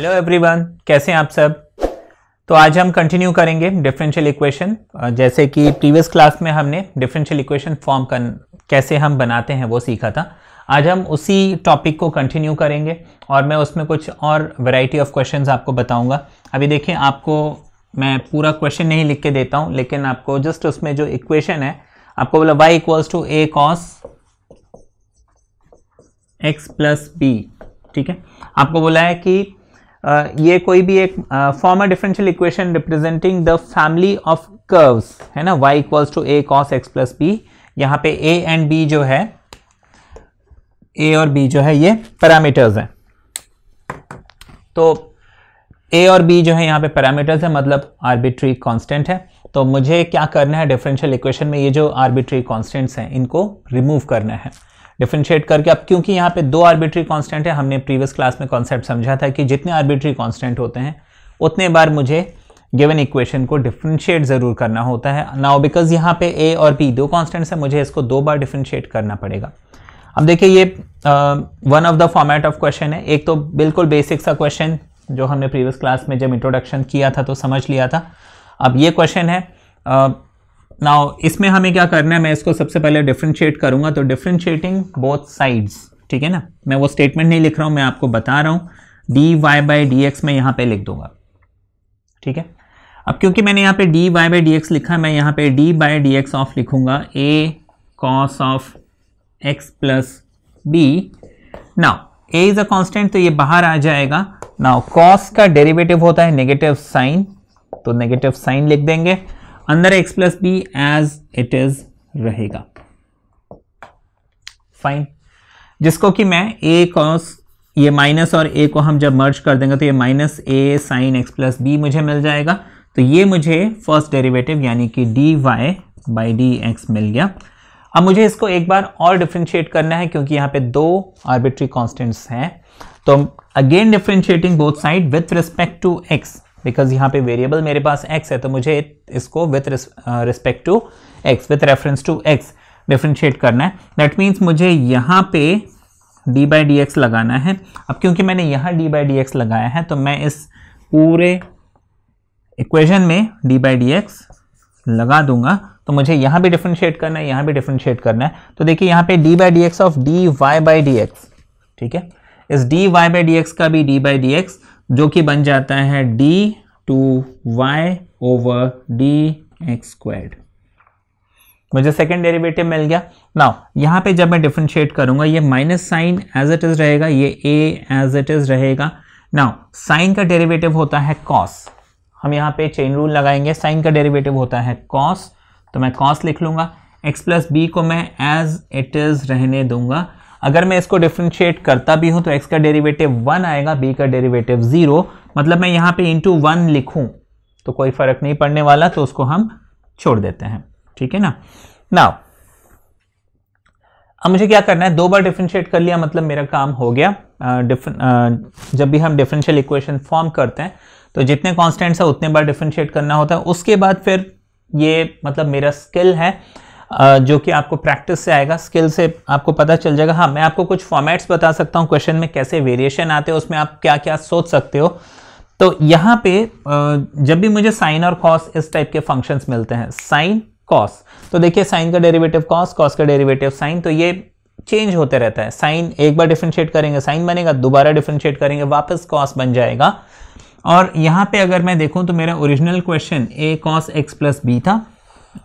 hello everyone कैसे हैं आप सब तो आज हम कंटिन्यू करेंगे डिफरेंशियल इक्वेशन जैसे कि प्रीवियस क्लास में हमने डिफरेंशियल इक्वेशन फॉर्म कर कैसे हम बनाते हैं वो सीखा था आज हम उसी टॉपिक को कंटिन्यू करेंगे और मैं उसमें कुछ और वैरायटी ऑफ क्वेश्चंस आपको बताऊंगा अभी देखिए आपको मैं पूरा क्वेश्चन नहीं लिख के देता हूँ लेकिन आपको जस्ट उसमें जो इक्वेशन है आपको बोला y equals to a cos x plus b ठीक है आपको बोला है कि Uh, ये कोई भी एक former differential equation representing the family of curves है ना y equals to a cos x plus b यहाँ पे a एंड b जो है a और b जो है ये पैरामीटर्स हैं तो a और b जो है यहाँ पे पैरामीटर्स है मतलब आर्बिट्री कांस्टेंट है तो मुझे क्या करना है डिफरेंशियल इक्वेशन में ये जो आर्बिट्री कांस्टेंट्स हैं इनको रिमूव करना है डिफ्रेंशिएट करके अब क्योंकि यहाँ पे दो आर्बिट्री कांस्टेंट है हमने प्रीवियस क्लास में कॉन्सेप्ट समझा था कि जितने आर्बिट्री कांस्टेंट होते हैं उतने बार मुझे गिवन इक्वेशन को डिफ्रेंशिएट ज़रूर करना होता है नाउ बिकॉज यहाँ पे ए और बी दो कॉन्स्टेंट्स हैं मुझे इसको दो बार डिफ्रेंशिएट करना पड़ेगा अब देखिए ये one of the format of question है एक तो बिल्कुल बेसिक सा क्वेश्चन जो हमने प्रीवियस क्लास में जब इंट्रोडक्शन किया था तो समझ लिया था अब ये क्वेश्चन है uh, नाउ इसमें हमें क्या करना है मैं इसको सबसे पहले डिफ्रेंशिएट करूंगा तो डिफ्रेंशिएटिंग बोथ साइड्स ठीक है ना मैं वो स्टेटमेंट नहीं लिख रहा हूं मैं आपको बता रहा हूं d y by d x मैं यहां पे लिख दूंगा ठीक है अब क्योंकि मैंने यहाँ पे d y by d x लिखा मैं यहां पे d by d x of लिखूंगा a cos of x plus b now a is a constant तो ये बाहर आ जाएगा नाउ कॉस का डेरिवेटिव होता है नेगेटिव साइन तो नेगेटिव साइन लिख देंगे अंदर x plus b as it is रहेगा फाइन जिसको कि मैं ए कॉस ये माइनस और ए को हम जब मर्ज कर देंगे तो ये minus a sine x plus b मुझे मिल जाएगा तो ये मुझे फर्स्ट डेरिवेटिव यानी कि d y by d x मिल गया अब मुझे इसको एक बार और डिफ्रेंशिएट करना है क्योंकि यहाँ पे दो आर्बिट्री कॉन्स्टेंट्स हैं तो again differentiating both side with respect to x because यहाँ पे वेरिएबल मेरे पास x है तो मुझे इसको with respect to x with reference to x differentiate करना है दैट मीन्स मुझे यहाँ पे d बाई डी लगाना है अब क्योंकि मैंने यहाँ d बाई डी लगाया है तो मैं इस पूरे इक्वेशन में d बाई डी लगा दूंगा तो मुझे यहाँ भी डिफ्रेंशिएट करना है यहाँ भी डिफ्रेंशिएट करना है तो देखिए यहाँ पे d by d of d y by d ठीक है इस डी वाई बाई डी का भी d बाई डी एक्स जो कि बन जाता है d two y over d x squared मुझे सेकेंड डेरिवेटिव मिल गया नाउ यहाँ पे जब मैं डिफ्रेंशिएट करूँगा ये minus sine as it is रहेगा ये ए एज इट इज़ रहेगा नाउ साइन का डेरिवेटिव होता है कॉस हम यहाँ पे चेन रूल लगाएंगे साइन का डेरिवेटिव होता है कॉस तो मैं कॉस लिख लूँगा एक्स प्लस बी को मैं एज इट इज़ रहने दूंगा अगर मैं इसको डिफ्रेंशिएट करता भी हूँ तो एक्स का डेरिवेटिव वन आएगा बी का डेरिवेटिव जीरो मतलब मैं यहाँ पे इंटू वन लिखूँ तो कोई फर्क नहीं पड़ने वाला तो उसको हम छोड़ देते हैं ठीक है ना ना अब मुझे क्या करना है दो बार डिफ्रेंशिएट कर लिया मतलब मेरा काम हो गया आ, आ, जब भी हम डिफरेंशियल इक्वेशन फॉर्म करते हैं तो जितने कॉन्स्टेंट्स हैं उतने बार डिफ्रेंशिएट करना होता है उसके बाद फिर ये मतलब मेरा स्किल है जो कि आपको प्रैक्टिस से आएगा स्किल से आपको पता चल जाएगा हाँ मैं आपको कुछ फॉर्मेट्स बता सकता हूँ क्वेश्चन में कैसे वेरिएशन आते हैं उसमें आप क्या क्या सोच सकते हो तो यहाँ पे जब भी मुझे साइन और कॉस इस टाइप के फंक्शंस मिलते हैं साइन कॉस तो देखिए साइन का डेरिवेटिव कॉस कॉस का डेरिवेटिव साइन तो ये चेंज होते रहता है साइन एक बार डिफ्रेंशिएट करेंगे साइन बनेगा दोबारा डिफ्रेंशिएट करेंगे वापस कॉस बन जाएगा और यहाँ पे अगर मैं देखूँ तो मेरा original question a cos x plus b था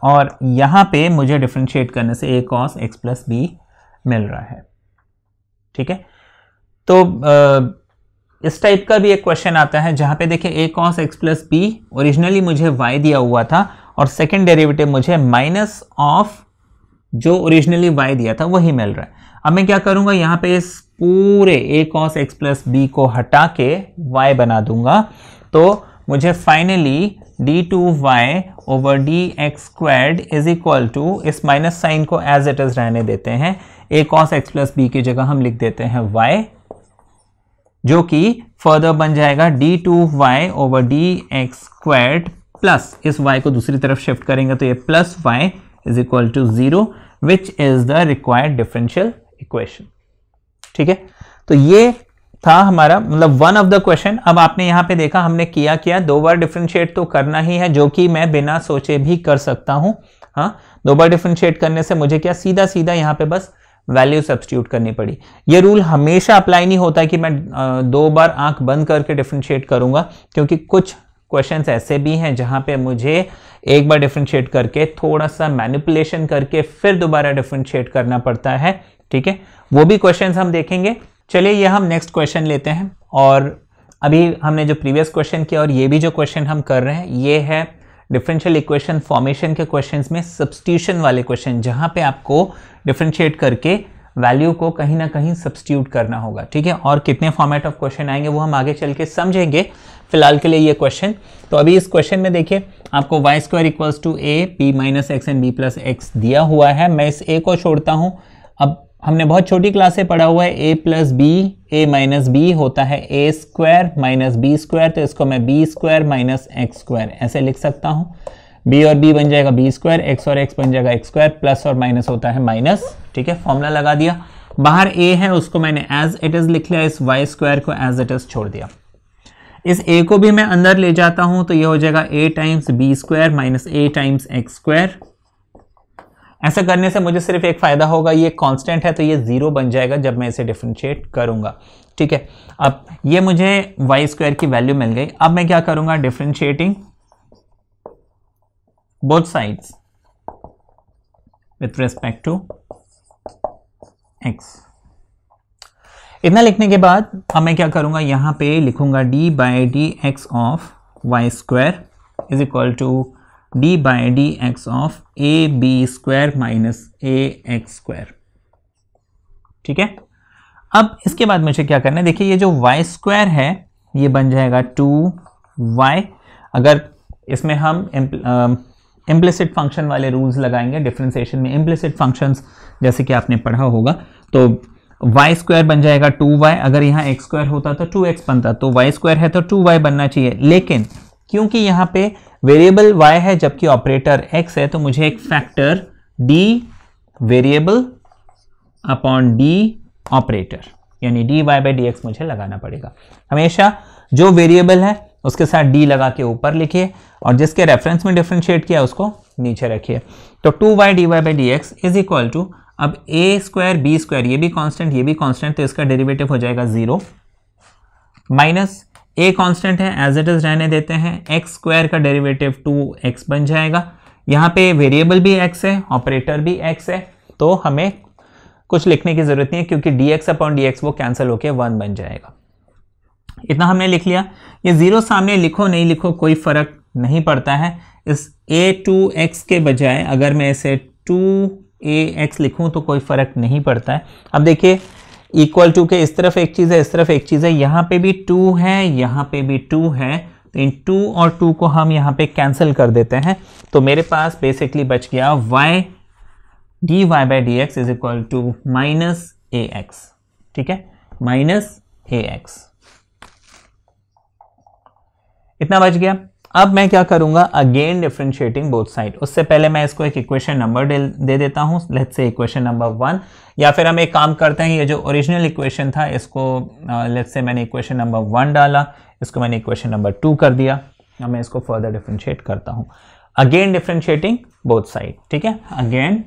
और यहाँ पे मुझे डिफ्रेंशिएट करने से a cos x plus b मिल रहा है ठीक है तो आ, इस टाइप का भी एक क्वेश्चन आता है जहाँ पे देखिए a cos x plus b originally मुझे वाई दिया हुआ था और सेकेंड डेरिवेटिव मुझे माइनस ऑफ जो ओरिजिनली वाई दिया था वही मिल रहा है अब मैं क्या करूँगा यहाँ पे इस पूरे a cos x plus b को हटा के वाई बना दूंगा तो मुझे finally d two y over d x squared is equal to इस माइनस साइन को एज इट इज रहने देते हैं a cos x plus b की जगह हम लिख देते हैं वाई जो कि फर्दर बन जाएगा d two y over d x squared plus इस वाई को दूसरी तरफ शिफ्ट करेंगे तो ये plus y is equal to zero which is the required differential equation ठीक है तो ये था हमारा मतलब वन ऑफ द क्वेश्चन अब आपने यहाँ पे देखा हमने किया क्या दो बार डिफ्रेंशिएट तो करना ही है जो कि मैं बिना सोचे भी कर सकता हूँ हाँ दो बार डिफ्रेंशिएट करने से मुझे क्या सीधा सीधा यहाँ पे बस वैल्यू सब्सटीट्यूट करनी पड़ी ये रूल हमेशा अप्लाई नहीं होता कि मैं दो बार आंख बंद करके डिफ्रेंशिएट करूंगा क्योंकि कुछ क्वेश्चन ऐसे भी हैं जहाँ पे मुझे एक बार डिफ्रेंशिएट करके थोड़ा सा मैनिपुलेशन करके फिर दोबारा डिफ्रेंशिएट करना पड़ता है ठीक है वो भी क्वेश्चन हम देखेंगे चलिए ये हम नेक्स्ट क्वेश्चन लेते हैं और अभी हमने जो प्रीवियस क्वेश्चन किया और ये भी जो क्वेश्चन हम कर रहे हैं ये है डिफरेंशियल इक्वेशन फॉर्मेशन के क्वेश्चन में सब्सटीट्यूशन वाले क्वेश्चन जहाँ पे आपको डिफ्रेंशिएट करके वैल्यू को कहीं ना कहीं सब्सटीट्यूट करना होगा ठीक है और कितने फॉर्मेट ऑफ क्वेश्चन आएंगे वो हम आगे चल के समझेंगे फिलहाल के लिए ये क्वेश्चन तो अभी इस क्वेश्चन में देखिए आपको y square equals to a p minus x and b plus x दिया हुआ है मैं इस ए को छोड़ता हूँ अब हमने बहुत छोटी क्लास से पढ़ा हुआ है a plus b a minus b होता है a square minus b square तो इसको मैं b square minus x square ऐसे लिख सकता हूँ बी और बी बन जाएगा बी स्क्वायर एक्स और एक्स बन जाएगा एक्स स्क्वायर प्लस और माइनस होता है माइनस ठीक है फॉर्मूला लगा दिया बाहर ए है उसको मैंने एज इट इज़ लिख लिया इस वाई स्क्वायर को एज इट इज़ छोड़ दिया इस ए को भी मैं अंदर ले जाता हूँ तो ये हो जाएगा a times b square minus a times x square ऐसा करने से मुझे सिर्फ एक फ़ायदा होगा ये कांस्टेंट है तो ये ज़ीरो बन जाएगा जब मैं इसे डिफ्रेंशिएट करूँगा ठीक है अब ये मुझे वाई स्क्वायर की वैल्यू मिल गई अब मैं क्या करूँगा differentiating both sides with respect to x इतना लिखने के बाद अब मैं क्या करूँगा यहाँ पे लिखूँगा d by d x of y square is equal to d by d x of a b square minus a x square ठीक है अब इसके बाद मुझे क्या करना है देखिए ये जो वाई स्क्वायर है ये बन जाएगा टू वाई अगर इसमें हम इम्प्लिसिट फंक्शन वाले रूल्स लगाएंगे डिफ्रेंसिएशन में इम्प्लिसिट फंक्शंस जैसे कि आपने पढ़ा होगा तो वाई स्क्वायर बन जाएगा टू वाई अगर यहाँ एक्स स्क्वायर होता तो टू एक्स बनता तो वाई स्क्वायर है तो टू वाई बनना चाहिए लेकिन क्योंकि यहाँ पे वेरिएबल y है जबकि ऑपरेटर x है तो मुझे एक factor d variable upon d operator यानी d y by d x मुझे लगाना पड़ेगा हमेशा जो वेरिएबल है उसके साथ डी लगा के ऊपर लिखिए और जिसके रेफरेंस में डिफ्रेंशिएट किया उसको नीचे रखिए तो two y d y by d x is equal to अब ए स्क्वायर बी स्क्वायर ये भी कांस्टेंट ये भी कांस्टेंट तो इसका डेरिवेटिव हो जाएगा ज़ीरो माइनस ए कांस्टेंट है एज इट इज रहने देते हैं एक्स स्क्वायर का डेरिवेटिव टू एक्स बन जाएगा यहाँ पे वेरिएबल भी एक्स है ऑपरेटर भी एक्स है तो हमें कुछ लिखने की ज़रूरत नहीं है क्योंकि d x upon d x वो कैंसिल होकर वन बन जाएगा इतना हमने लिख लिया ये ज़ीरो सामने लिखो नहीं लिखो कोई फ़र्क नहीं पड़ता है इस ए टू एक्स के बजाय अगर मैं इसे टू ए एक्स लिखूँ तो कोई फ़र्क नहीं पड़ता है अब देखिए इक्वल टू के इस तरफ एक चीज़ है इस तरफ एक चीज़ है यहां पे भी टू है यहां पे भी टू है तो इन टू और टू को हम यहां पे कैंसिल कर देते हैं तो मेरे पास बेसिकली बच गया y d y by d x is equal to minus a x ठीक है माइनस ए एक्स इतना बच गया अब मैं क्या करूंगा अगेन डिफ्रेंशिएटिंग बोथ साइड उससे पहले मैं इसको एक इक्वेशन नंबर दे देता हूं let's say equation number one या फिर हम एक काम करते हैं ये जो ओरिजिनल इक्वेशन था इसको लेट्स uh, से मैंने इक्वेशन नंबर वन डाला इसको मैंने इक्वेशन नंबर टू कर दिया अब मैं इसको फर्दर डिफ्रेंशिएट करता हूं अगेन डिफ्रेंशिएटिंग बोथ साइड ठीक है again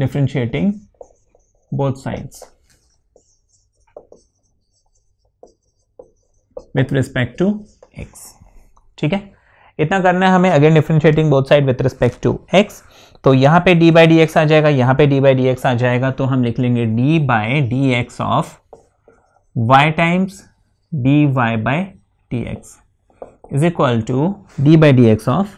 differentiating both sides with respect to x ठीक है इतना करना है हमें again differentiating both side with respect to x तो यहाँ पे डी बाई डी एक्स आ जाएगा यहाँ पे डी बाई डी एक्स आ जाएगा तो हम लिख लेंगे d by d x of y times d y by d x is equal to d by d x of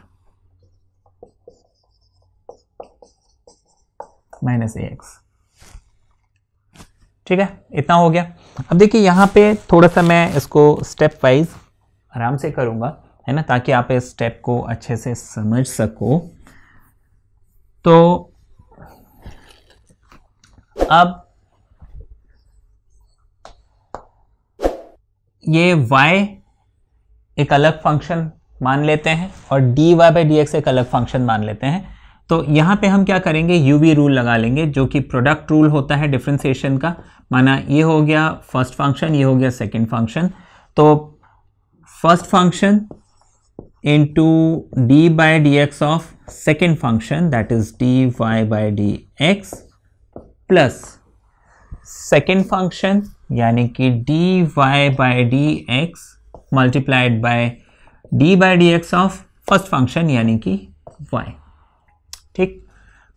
minus a x ठीक है इतना हो गया अब देखिए यहाँ पे थोड़ा सा मैं इसको स्टेप वाइज आराम से करूँगा है ना ताकि आप इस स्टेप को अच्छे से समझ सको तो अब ये y एक अलग फंक्शन मान लेते हैं और डी वाई बाई एक अलग फंक्शन मान लेते हैं तो यहाँ पे हम क्या करेंगे यूवी रूल लगा लेंगे जो कि प्रोडक्ट रूल होता है डिफ्रेंसिएशन का माना ये हो गया फर्स्ट फंक्शन ये हो गया सेकेंड फंक्शन तो first function into d by d x of second function that is d y by d x plus second function यानी कि d y by d x multiplied by d by d x of first function यानी कि Y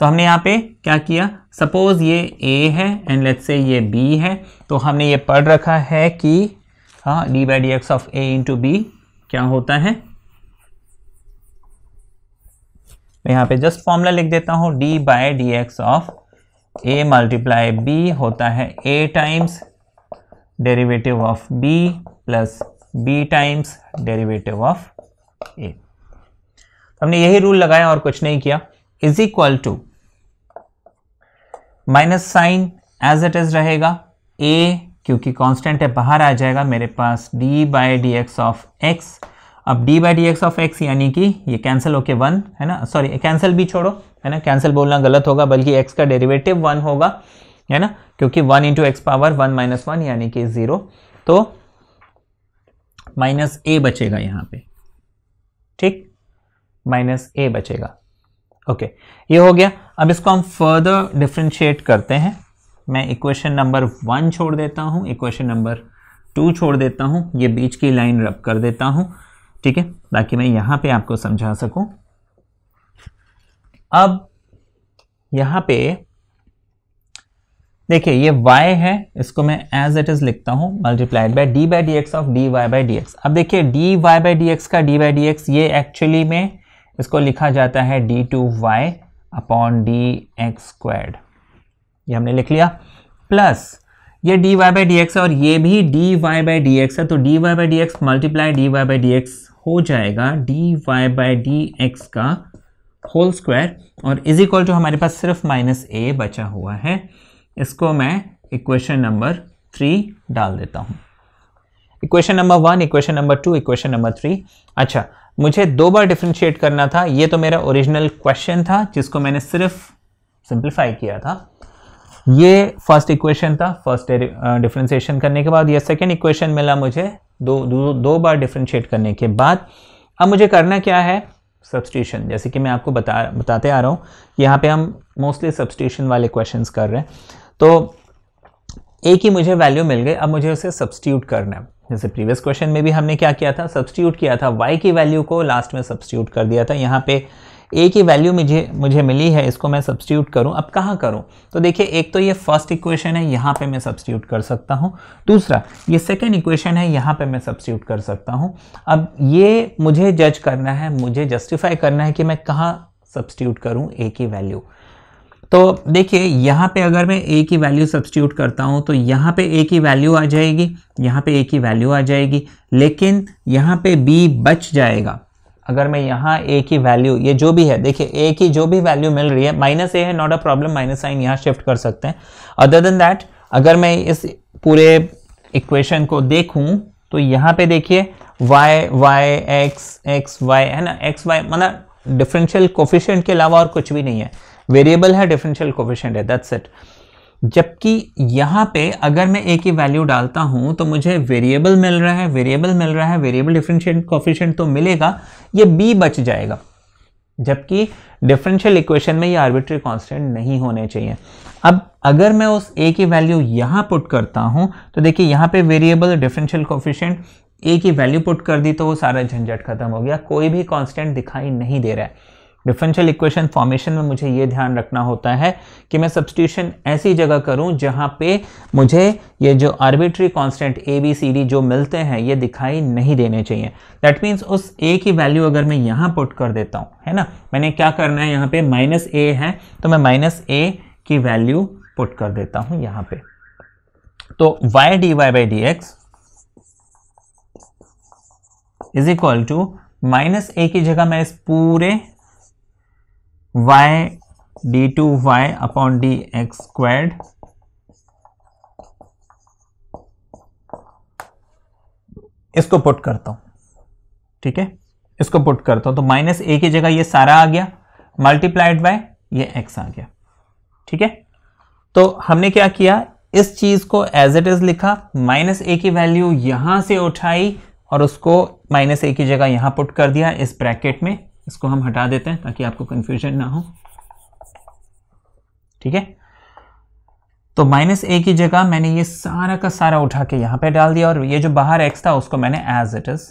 तो हमने यहाँ पे क्या किया सपोज ये ए है एंड लेट्स से ये बी है तो हमने ये पढ़ रखा है कि हाँ d by d x of a into b क्या होता है मैं यहाँ पे जस्ट फॉर्मूला लिख देता हूँ d by d x of a multiply b होता है a times derivative of b plus b times derivative of a हमने यही रूल लगाया और कुछ नहीं किया is equal to minus sine as it is रहेगा ए क्योंकि कांस्टेंट है बाहर आ जाएगा मेरे पास d by d x of x अब d by d x of x यानी कि ये कैंसिल होके वन है ना सॉरी कैंसिल भी छोड़ो है ना कैंसिल बोलना गलत होगा बल्कि एक्स का डेरिवेटिव वन होगा है ना क्योंकि one into x power one minus one यानी कि ज़ीरो तो माइनस ए बचेगा यहाँ पे ठीक माइनस ए बचेगा ओके ये हो गया अब इसको हम फर्दर डिफ्रेंशिएट करते हैं मैं इक्वेशन नंबर वन छोड़ देता हूँ इक्वेशन नंबर टू छोड़ देता हूँ ये बीच की लाइन रब कर देता हूँ ठीक है ताकि मैं यहाँ पे आपको समझा सकूँ अब यहाँ पे देखिए ये y है इसको मैं एज इट इज़ लिखता हूँ multiplied by d by d x of d y by d x अब देखिए d y by d x का डी बाई डी एक्स ये एक्चुअली में इसको लिखा जाता है d two y upon d x squared ये हमने लिख लिया प्लस ये d y by d x और ये भी d y by d x है तो d y by d x multiply D y by d x हो जाएगा d y by d x का होल स्क्वायर और इज इक्वल टू हमारे पास सिर्फ माइनस ए बचा हुआ है इसको मैं इक्वेशन नंबर थ्री डाल देता हूँ equation number one equation number two equation number three अच्छा मुझे दो बार डिफ्रेंशिएट करना था ये तो मेरा ओरिजिनल क्वेश्चन था जिसको मैंने सिर्फ सिंप्लीफाई किया था ये फर्स्ट इक्वेशन था फर्स्ट डिफ्रेंशिएशन uh, करने के बाद यह सेकेंड इक्वेशन मिला मुझे दो दो, दो बार डिफ्रेंशिएट करने के बाद अब मुझे करना क्या है सब्सटीशन जैसे कि मैं आपको बता बताते आ रहा हूँ यहाँ पे हम मोस्टली सब्सटीशन वाले क्वेश्चंस कर रहे हैं तो एक ही मुझे वैल्यू मिल गई अब मुझे उसे सब्सटीट्यूट करना है जैसे प्रीवियस क्वेश्चन में भी हमने क्या किया था सब्सटीट्यूट किया था वाई की वैल्यू को लास्ट में सब्सटीट्यूट कर दिया था यहाँ पे ए की वैल्यू मुझे मुझे मिली है इसको मैं सब्सटीट्यूट करूँ अब कहाँ करूँ तो देखिए एक तो ये फर्स्ट इक्वेशन है यहाँ पे मैं सब्सटीट्यूट कर सकता हूँ दूसरा ये सेकेंड इक्वेशन है यहाँ पे मैं सब्सटीट्यूट कर सकता हूँ अब ये मुझे जज करना है मुझे जस्टिफाई करना है कि मैं कहाँ सब्सटीट्यूट करूँ ए की वैल्यू तो देखिए यहाँ पे अगर मैं ए की वैल्यू सब्सटीट्यूट करता हूँ तो यहाँ पे ए की वैल्यू आ जाएगी यहाँ पे ए की वैल्यू आ जाएगी लेकिन यहाँ पे बी बच जाएगा अगर मैं यहाँ ए की वैल्यू ये जो भी है देखिए ए की जो भी वैल्यू मिल रही है माइनस ए है not a problem minus sine यहाँ शिफ्ट कर सकते हैं अदर देन दैट अगर मैं इस पूरे इक्वेशन को देखूँ तो यहाँ पे देखिए y y x x y है ना एक्स वाई मतलब डिफरेंशियल कोफिशियंट के अलावा और कुछ भी नहीं है वेरिएबल है डिफरेंशियल कोफिशेंट है दैट्स इट जबकि यहाँ पे अगर मैं ए की वैल्यू डालता हूँ तो मुझे वेरिएबल मिल रहा है वेरिएबल मिल रहा है वेरिएबल डिफरेंशियल कोफिशेंट तो मिलेगा ये बी बच जाएगा जबकि डिफरेंशियल इक्वेशन में ये आर्बिट्री कांस्टेंट नहीं होने चाहिए अब अगर मैं उस ए की वैल्यू यहाँ पुट करता हूँ तो देखिए यहाँ पे वेरिएबल डिफरेंशियल कोफिशेंट ए की वैल्यू पुट कर दी तो वो सारा झंझट खत्म हो गया कोई भी कांस्टेंट दिखाई नहीं दे रहा है डिफरेंशियल इक्वेशन फॉर्मेशन में मुझे ये ध्यान रखना होता है कि मैं सब्सटीट्यूशन ऐसी जगह करूं जहां पे मुझे ये जो arbitrary constant a b c d जो मिलते हैं ये दिखाई नहीं देने चाहिए दैट मीन्स उस ए की वैल्यू अगर मैं यहाँ पुट कर देता हूं है ना मैंने क्या करना है यहाँ पे माइनस ए है तो मैं माइनस ए की वैल्यू पुट कर देता हूँ यहाँ पे तो y d y by d x is equal to minus a की जगह मैं इस पूरे y अपॉन upon dx squared इसको पुट करता हूं ठीक है इसको पुट करता हूं तो माइनस ए की जगह ये सारा आ गया मल्टीप्लाइड बाय ये एक्स आ गया ठीक है तो हमने क्या किया इस चीज को एज इट इज लिखा माइनस ए की वैल्यू यहां से उठाई और उसको माइनस ए की जगह यहां पुट कर दिया इस ब्रैकेट में इसको हम हटा देते हैं ताकि आपको कन्फ्यूजन ना हो ठीक है तो माइनस ए की जगह मैंने ये सारा का सारा उठा के यहाँ पे डाल दिया और ये जो बाहर एक्स था उसको मैंने एज इट इज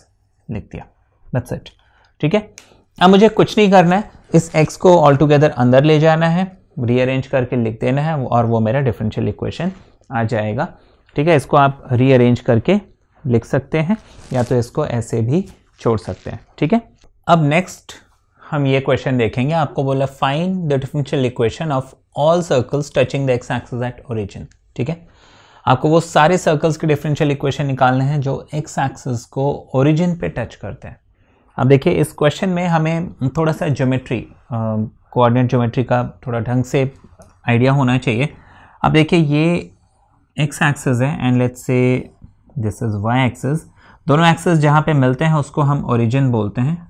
लिख दिया दैट्स इट ठीक है अब मुझे कुछ नहीं करना है इस एक्स को ऑल टुगेदर अंदर ले जाना है रीअरेंज करके लिख देना है और वो मेरा डिफरेंशियल इक्वेशन आ जाएगा ठीक है इसको आप रीअरेंज करके लिख सकते हैं या तो इसको ऐसे भी छोड़ सकते हैं ठीक है अब नेक्स्ट हम ये क्वेश्चन देखेंगे आपको बोला find the differential equation of all circles touching the x axis at origin ठीक है आपको वो सारे सर्कल्स के डिफरेंशियल इक्वेशन निकालने हैं जो एक्स एक्सिस को ओरिजिन पे टच करते हैं अब देखिए इस क्वेश्चन में हमें थोड़ा सा ज्योमेट्री कोऑर्डिनेट ज्योमेट्री का थोड़ा ढंग से आइडिया होना चाहिए अब देखिए ये एक्स एक्सिस है and let's say this is y axis दोनों एक्सेस जहाँ पे मिलते हैं उसको हम ओरिजिन बोलते हैं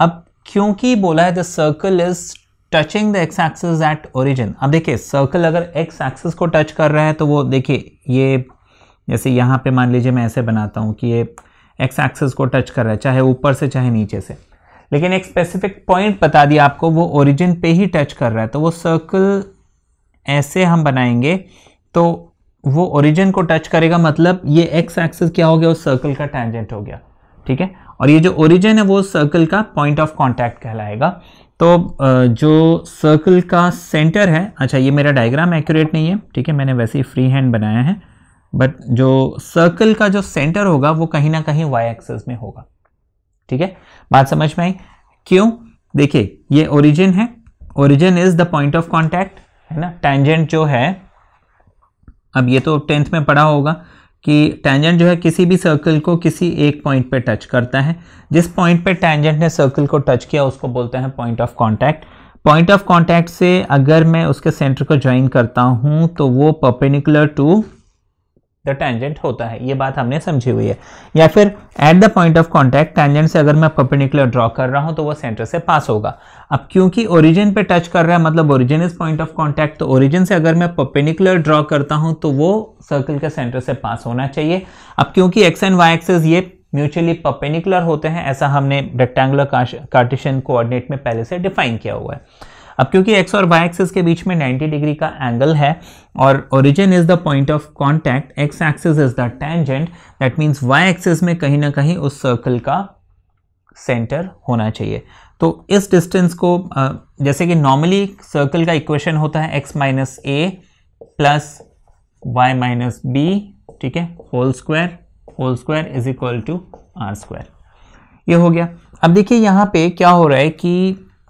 अब क्योंकि बोला है the circle is touching the x axes at origin अब देखिए सर्कल अगर एक्स एक्सेस को टच कर रहा है तो वो देखिए ये जैसे यहाँ पे मान लीजिए मैं ऐसे बनाता हूँ कि ये एक्स एक्सेस को टच कर रहा है चाहे ऊपर से चाहे नीचे से लेकिन एक स्पेसिफिक पॉइंट बता दिया आपको वो ओरिजिन पे ही टच कर रहा है तो वो सर्कल ऐसे हम बनाएंगे तो वो ओरिजिन को टच करेगा मतलब ये एक्स एक्सेस क्या हो गया उस सर्कल का टेंजेंट हो गया ठीक है और ये जो ओरिजिन है वो सर्कल का पॉइंट ऑफ कॉन्टैक्ट कहलाएगा तो जो सर्कल का सेंटर है अच्छा ये मेरा डायग्राम एक्यूरेट नहीं है ठीक है मैंने वैसे ही फ्री हैंड बनाया है बट जो सर्कल का जो सेंटर होगा वो कहीं ना कहीं वाई एक्सेस में होगा ठीक है बात समझ में आई क्यों देखिए ये ओरिजिन है origin is the point of contact है ना टेंजेंट जो है अब ये तो टेंथ में पढ़ा होगा कि टेंजेंट जो है किसी भी सर्कल को किसी एक पॉइंट पे टच करता है जिस पॉइंट पे टेंजेंट ने सर्कल को टच किया उसको बोलते हैं point of contact point of contact से अगर मैं उसके सेंटर को ज्वाइन करता हूँ तो वो पर्पेनिकुलर टू तो टेंजेंट होता है ये बात हमने समझी हुई है या फिर at the point of contact tangent से अगर मैं पर्पेंडिकुलर ड्रॉ कर रहा हूँ तो वो सेंटर से पास होगा अब क्योंकि ओरिजिन पे टच कर रहा है मतलब origin is point of contact तो ओरिजिन से अगर मैं पर्पेंडिकुलर ड्रॉ करता हूँ तो वो सर्कल के सेंटर से पास होना चाहिए अब क्योंकि एक्स एंड वाई एक्सेस ये म्यूचुअली पर्पेंडिकुलर होते हैं ऐसा हमने रेक्टेंगुलर कार्टिशन कोऑर्डिनेट में पहले से डिफाइन किया हुआ है अब क्योंकि एक्स और वाई एक्सिस के बीच में 90 डिग्री का एंगल है और origin is the point of contact x axis is the tangent that means y axis में कहीं ना कहीं उस सर्कल का सेंटर होना चाहिए तो इस डिस्टेंस को जैसे कि नॉर्मली सर्कल का इक्वेशन होता है x minus a plus y minus b ठीक है whole square whole square is equal to r square ये हो गया अब देखिए यहाँ पे क्या हो रहा है कि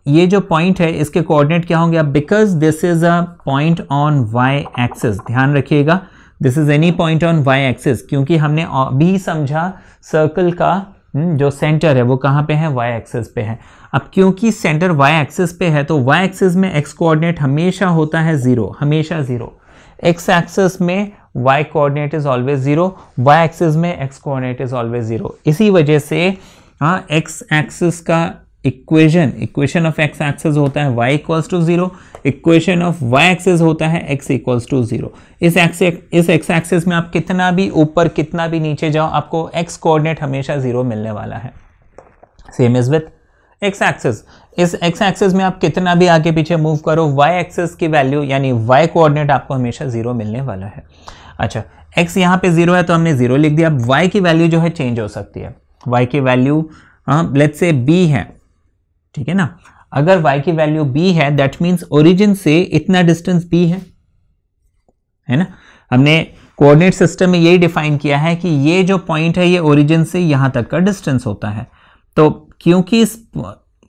ये जो पॉइंट है इसके कोऑर्डिनेट क्या होंगे अब because this is a point on y axis ध्यान रखिएगा this is any point on y axis क्योंकि हमने अभी समझा सर्कल का हम्म, जो सेंटर है वो कहाँ पे है वाई एक्सिस पे है अब क्योंकि सेंटर वाई एक्सिस पे है तो वाई एक्सिस में एक्स कोऑर्डिनेट हमेशा होता है ज़ीरो हमेशा ज़ीरो एक्स एक्सिस में y coordinate is always zero y axis में x coordinate is always zero इसी वजह से हाँ एक्स एक्सिस का equation equation of x axes होता है y equals to zero equation of y axes होता है एक्स इक्वल्स टू जीरो इस एक्स इस एक्स एक्सेस में आप कितना भी ऊपर कितना भी नीचे जाओ आपको एक्स कोऑर्डिनेट हमेशा जीरो मिलने वाला है same is with x axes इस एक्स एक्सेस में आप कितना भी आगे पीछे मूव करो वाई एक्सेस की वैल्यू यानी वाई कोऑर्डिनेट आपको हमेशा जीरो मिलने वाला है अच्छा एक्स यहाँ पे जीरो है तो हमने जीरो लिख दिया अब वाई की वैल्यू जो है चेंज हो सकती है वाई की वैल्यू लेट्स से बी है ठीक है ना अगर y की वैल्यू b है दैट मीन्स ओरिजिन से इतना डिस्टेंस b है है ना हमने कोऑर्डिनेट सिस्टम में यही डिफाइन किया है कि ये जो पॉइंट है ये ओरिजिन से यहां तक का डिस्टेंस होता है तो क्योंकि इस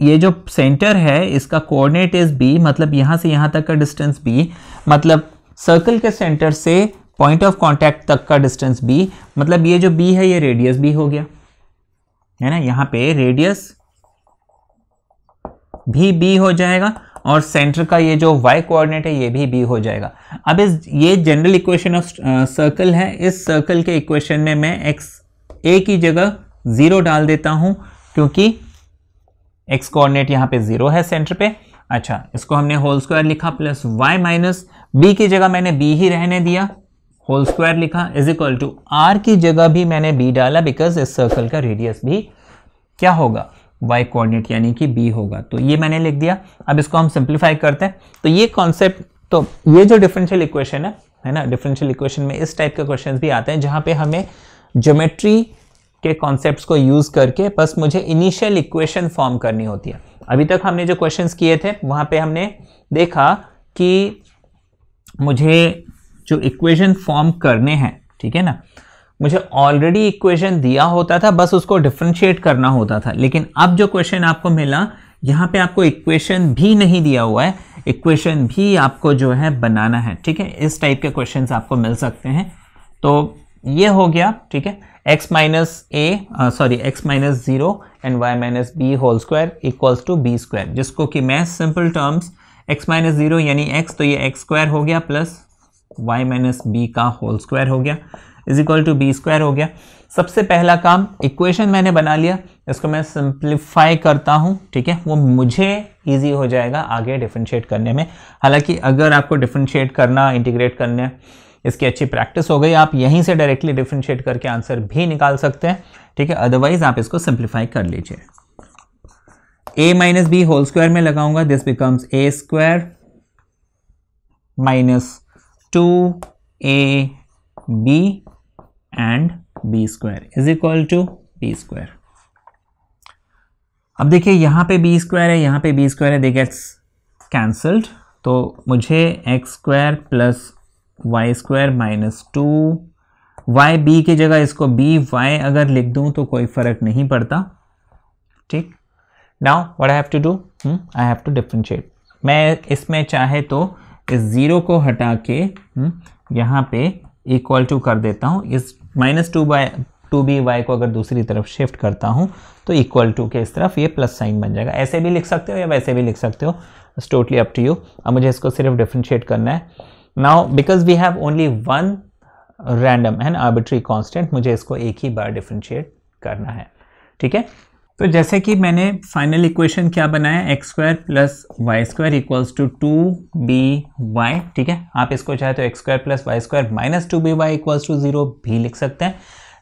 ये जो सेंटर है इसका कोऑर्डिनेट इज b मतलब यहां से यहां तक का डिस्टेंस b मतलब सर्कल के सेंटर से पॉइंट ऑफ कांटेक्ट तक का डिस्टेंस b मतलब ये जो b है ये रेडियस b हो गया है ना यहाँ पे रेडियस भी बी हो जाएगा और सेंटर का ये जो वाई कोऑर्डिनेट है ये भी बी हो जाएगा अब इस ये जनरल इक्वेशन ऑफ सर्कल है इस सर्कल के इक्वेशन में मैं एक्स ए की जगह ज़ीरो डाल देता हूँ क्योंकि एक्स कोऑर्डिनेट यहाँ पे ज़ीरो है सेंटर पे अच्छा इसको हमने होल स्क्वायर लिखा प्लस वाई माइनस बी की जगह मैंने बी ही रहने दिया होल स्क्वायर लिखा इज इक्वल टू आर की जगह भी मैंने बी डाला बिकॉज इस सर्कल का रेडियस भी क्या होगा वाई कोऑर्डिनेट यानी कि बी होगा तो ये मैंने लिख दिया अब इसको हम सिंप्लीफाई करते हैं तो ये कॉन्सेप्ट तो ये जो डिफरेंशियल इक्वेशन है है ना डिफरेंशियल इक्वेशन में इस टाइप के क्वेश्चन भी आते हैं जहाँ पे हमें ज्योमेट्री के कॉन्सेप्ट को यूज़ करके बस मुझे इनिशियल इक्वेशन फॉर्म करनी होती है अभी तक हमने जो क्वेश्चन किए थे वहाँ पर हमने देखा कि मुझे जो इक्वेशन फॉर्म करने हैं ठीक है ना मुझे ऑलरेडी इक्वेशन दिया होता था बस उसको डिफ्रेंशिएट करना होता था लेकिन अब जो क्वेश्चन आपको मिला यहाँ पे आपको इक्वेशन भी नहीं दिया हुआ है इक्वेशन भी आपको जो है बनाना है ठीक है इस टाइप के क्वेश्चन आपको मिल सकते हैं तो ये हो गया ठीक है x minus a sorry x minus zero and y minus b whole square equals to b square जिसको कि मैं simple terms x minus zero यानी x तो ये एक्स स्क्वायर हो गया प्लस y माइनस बी का होल स्क्वायर हो गया is equal to b square हो गया सबसे पहला काम इक्वेशन मैंने बना लिया इसको मैं सिंप्लीफाई करता हूँ ठीक है वो मुझे इजी हो जाएगा आगे डिफ्रेंशिएट करने में हालांकि अगर आपको डिफ्रेंशिएट करना इंटीग्रेट करने इसकी अच्छी प्रैक्टिस हो गई आप यहीं से डायरेक्टली डिफ्रेंशिएट करके आंसर भी निकाल सकते हैं ठीक है अदरवाइज आप इसको सिंप्लीफाई कर लीजिए a minus b whole square में लगाऊंगा this becomes a square minus two a b and b square is equal to b square अब देखिए यहाँ पे बी स्क्वायर है यहाँ पे बी स्क्वायर है दे गेट्स कैंसल्ड तो मुझे x square plus y square minus two y b की जगह इसको बी वाई अगर लिख दूँ तो कोई फ़र्क नहीं पड़ता ठीक now what I have to do I have to differentiate मैं इसमें चाहे तो इस ज़ीरो को हटा के hmm, यहाँ पे इक्वल टू कर देता हूँ इस minus two by two b y को अगर दूसरी तरफ शिफ्ट करता हूँ तो इक्वल टू के इस तरफ ये प्लस साइन बन जाएगा ऐसे भी लिख सकते हो या वैसे भी लिख सकते हो टोटली अप टू यू अब मुझे इसको सिर्फ डिफ्रेंशिएट करना है now because we have only one random and arbitrary constant मुझे इसको एक ही बार डिफ्रेंशिएट करना है ठीक है तो जैसे कि मैंने फाइनल इक्वेशन क्या बनाया x square plus y square equals to two b y ठीक है आप इसको चाहे तो x square plus y square minus two b y equals to zero भी लिख सकते हैं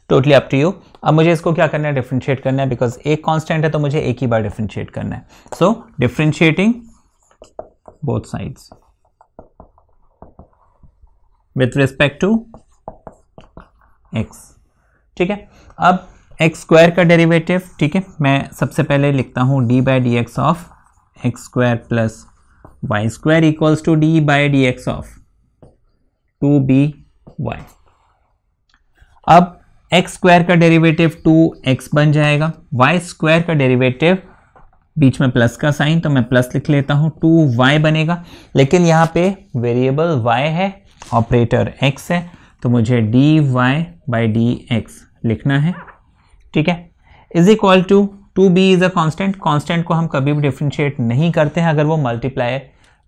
टोटली अप टू यू अब मुझे इसको क्या करना है डिफ्रेंशिएट करना है बिकॉज एक कॉन्स्टेंट है तो मुझे एक ही बार डिफ्रेंशिएट करना है so differentiating both sides with respect to x ठीक है अब एक्स स्क्वायर का डेरिवेटिव ठीक है मैं सबसे पहले लिखता हूँ d by d x of x square plus y square equals to d by d x of two b y अब एक्स स्क्वायर का डेरिवेटिव टू एक्स बन जाएगा वाई स्क्वायर का डेरिवेटिव बीच में प्लस का साइन तो मैं प्लस लिख लेता हूँ टू वाई बनेगा लेकिन यहाँ पे वेरिएबल वाई है ऑपरेटर एक्स है तो मुझे d y by d x लिखना है ठीक है is equal to two b is a constant constant को हम कभी भी डिफ्रेंशिएट नहीं करते हैं अगर वो मल्टीप्लाई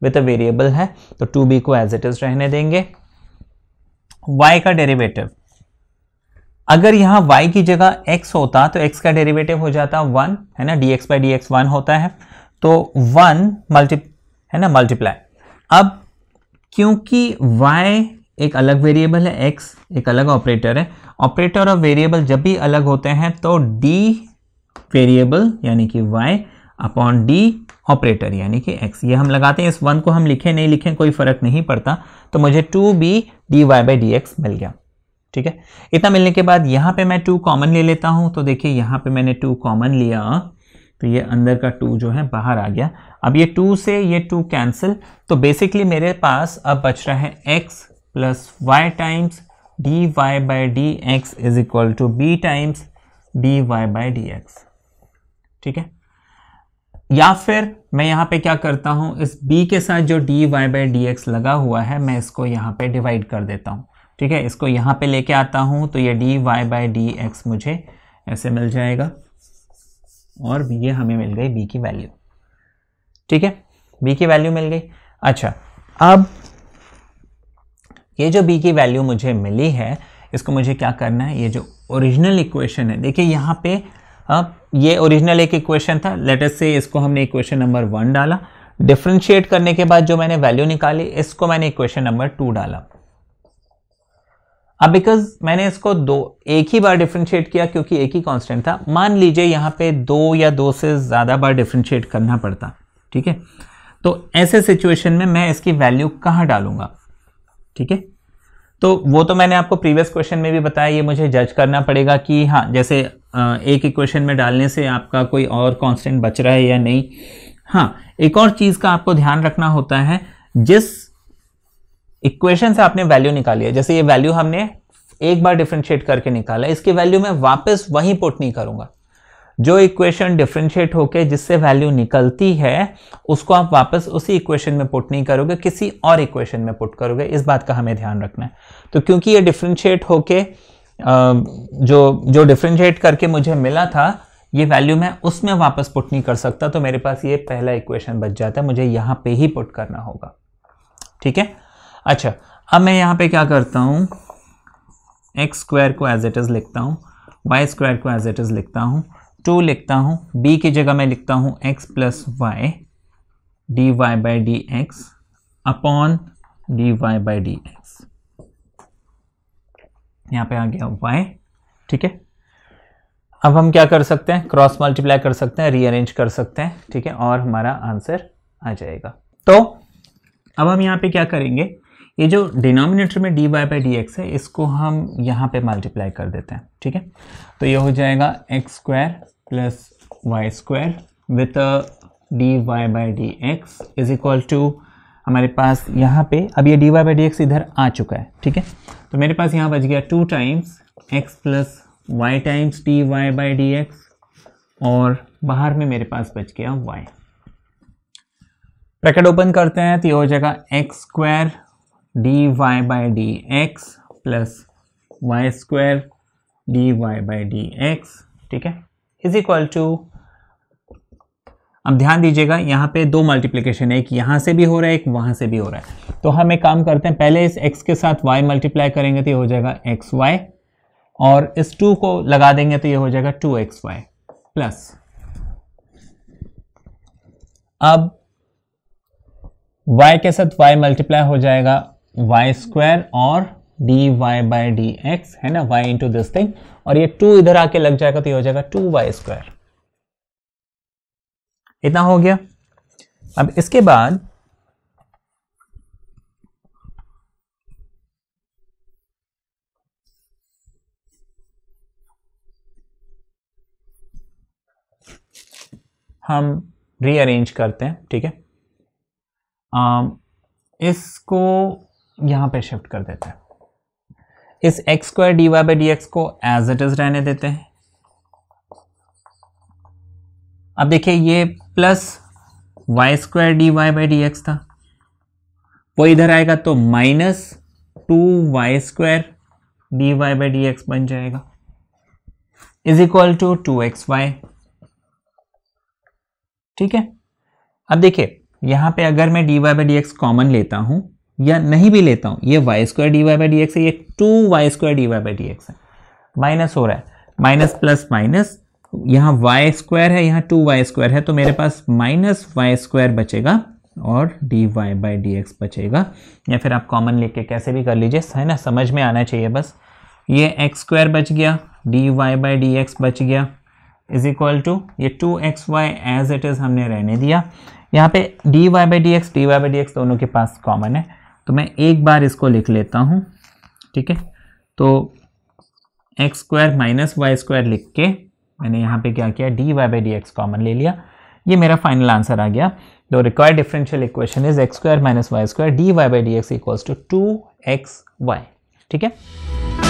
विद अ वेरिएबल है तो टू बी को एज इट इज रहने देंगे y का डेरिवेटिव अगर यहां y की जगह x होता तो x का डेरिवेटिव हो जाता वन है ना dx बाई डी वन होता है तो वन मल्टी है ना मल्टीप्लाई अब क्योंकि y एक अलग वेरिएबल है एक्स एक अलग ऑपरेटर है ऑपरेटर और वेरिएबल जब भी अलग होते हैं तो डी वेरिएबल यानी कि वाई अपॉन डी ऑपरेटर यानी कि एक्स ये हम लगाते हैं इस वन को हम लिखें नहीं लिखें कोई फर्क नहीं पड़ता तो मुझे two b d y by d x मिल गया ठीक है इतना मिलने के बाद यहाँ पे मैं टू कॉमन ले लेता हूँ तो देखिए यहाँ पे मैंने टू कॉमन लिया तो ये अंदर का टू जो है बाहर आ गया अब ये टू से ये टू कैंसिल तो बेसिकली मेरे पास अब बच रहा है x plus y times d y by d x is equal to b times d y by d x ठीक है या फिर मैं यहाँ पे क्या करता हूँ इस b के साथ जो d y by d x लगा हुआ है मैं इसको यहाँ पे डिवाइड कर देता हूँ ठीक है इसको यहाँ पे लेके आता हूँ तो ये d y by d x मुझे ऐसे मिल जाएगा और ये हमें मिल गई b की वैल्यू ठीक है b की वैल्यू मिल गई अच्छा अब ये जो b की वैल्यू मुझे मिली है इसको मुझे क्या करना है ये जो ओरिजिनल इक्वेशन है देखिए यहाँ पे अब ये ओरिजिनल एक इक्वेशन था लेटेस्ट से इसको हमने इक्वेशन नंबर वन डाला डिफ्रेंशिएट करने के बाद जो मैंने वैल्यू निकाली इसको मैंने इक्वेशन नंबर टू डाला अब बिकॉज मैंने इसको दो एक ही बार डिफ्रेंशिएट किया क्योंकि एक ही कांस्टेंट था मान लीजिए यहाँ पे दो या दो से ज़्यादा बार डिफ्रेंशिएट करना पड़ता ठीक है तो ऐसे सिचुएशन में मैं इसकी वैल्यू कहाँ डालूंगा ठीक है तो वो तो मैंने आपको प्रीवियस क्वेश्चन में भी बताया ये मुझे जज करना पड़ेगा कि हाँ जैसे एक इक्वेशन में डालने से आपका कोई और कांस्टेंट बच रहा है या नहीं हाँ एक और चीज़ का आपको ध्यान रखना होता है जिस इक्वेशन से आपने वैल्यू निकाली है जैसे ये वैल्यू हमने एक बार डिफ्रेंशिएट करके निकाला इसकी वैल्यू मैं वापस वहीं पुट नहीं करूँगा जो इक्वेशन डिफ्रेंशिएट होके जिससे वैल्यू निकलती है उसको आप वापस उसी इक्वेशन में पुट नहीं करोगे किसी और इक्वेशन में पुट करोगे इस बात का हमें ध्यान रखना है तो क्योंकि ये डिफ्रेंशिएट होके जो जो डिफ्रेंशिएट करके मुझे मिला था ये वैल्यू मैं उसमें वापस पुट नहीं कर सकता तो मेरे पास ये पहला इक्वेशन बच जाता है मुझे यहाँ पे ही पुट करना होगा ठीक है अच्छा अब मैं यहाँ पे क्या करता हूँ एक्स स्क्वायर को एज इट इज़ लिखता हूँ वाई स्क्वायर को एज इट इज़ लिखता हूँ टू लिखता हूँ b की जगह मैं लिखता हूँ x plus y d y by d x upon d y by d x यहाँ पे आ गया वाई ठीक है अब हम क्या कर सकते हैं क्रॉस मल्टीप्लाई कर सकते हैं रीअरेंज कर सकते हैं ठीक है और हमारा आंसर आ जाएगा तो अब हम यहाँ पे क्या करेंगे ये जो डिनोमिनेटर में d y by d x है इसको हम यहाँ पे मल्टीप्लाई कर देते हैं ठीक है तो ये हो जाएगा x square plus y square with a dy by dx is equal to हमारे पास यहाँ पे अब ये dy by dx इधर आ चुका है ठीक है तो मेरे पास यहाँ बच गया two times x plus y times d y by d x और बाहर में मेरे पास बच गया y ब्रैकेट ओपन करते हैं तो ये हो जाएगा x square d y by d x plus y square d y by d x ठीक है इज इक्वल टू अब ध्यान दीजिएगा यहाँ पे दो मल्टीप्लीकेशन है एक यहाँ से भी हो रहा है एक वहाँ से भी हो रहा है तो हम एक काम करते हैं पहले इस x के साथ y मल्टीप्लाई करेंगे तो ये हो जाएगा एक्स वाई और इस 2 को लगा देंगे तो ये हो जाएगा टू एक्स वाई प्लस अब y के साथ y मल्टीप्लाई हो जाएगा वाई स्क्वायर और d y by d x है ना वाई इंटू दिस थिंग और ये टू इधर आके लग जाएगा तो ये हो जाएगा टू वाई स्क्वायर इतना हो गया अब इसके बाद हम रीअरेंज करते हैं ठीक है इसको यहां पे शिफ्ट कर देते हैं इस x square d y by d x को एज इट इज रहने देते हैं अब देखिए ये plus y square d y by d x था वो इधर आएगा तो minus two y square d y by d x बन जाएगा is equal to two x y ठीक है अब देखिए यहां पे अगर मैं d y by d x common लेता हूं या नहीं भी लेता हूँ ये y square d y by d x है ये two y square d y by d x है माइनस हो रहा है माइनस प्लस माइनस यहाँ वाई स्क्वायर है यहाँ टू वाई स्क्वायर है तो मेरे पास माइनस वाई स्क्वायर बचेगा और d y by d x बचेगा या फिर आप कॉमन लिख के कैसे भी कर लीजिए है ना समझ में आना चाहिए बस ये एक्स स्क्वायर बच गया d y by d x बच गया इज इक्वल टू ये two x y as it is हमने रहने दिया यहाँ पे d y by d x d y by d x दोनों के पास कॉमन है तो मैं एक बार इसको लिख लेता हूँ ठीक है तो x square minus y square लिख के मैंने यहाँ पे क्या किया d y by d x common ले लिया ये मेरा फाइनल आंसर आ गया the required differential equation is x square minus y square d y by d x equals to two x y ठीक है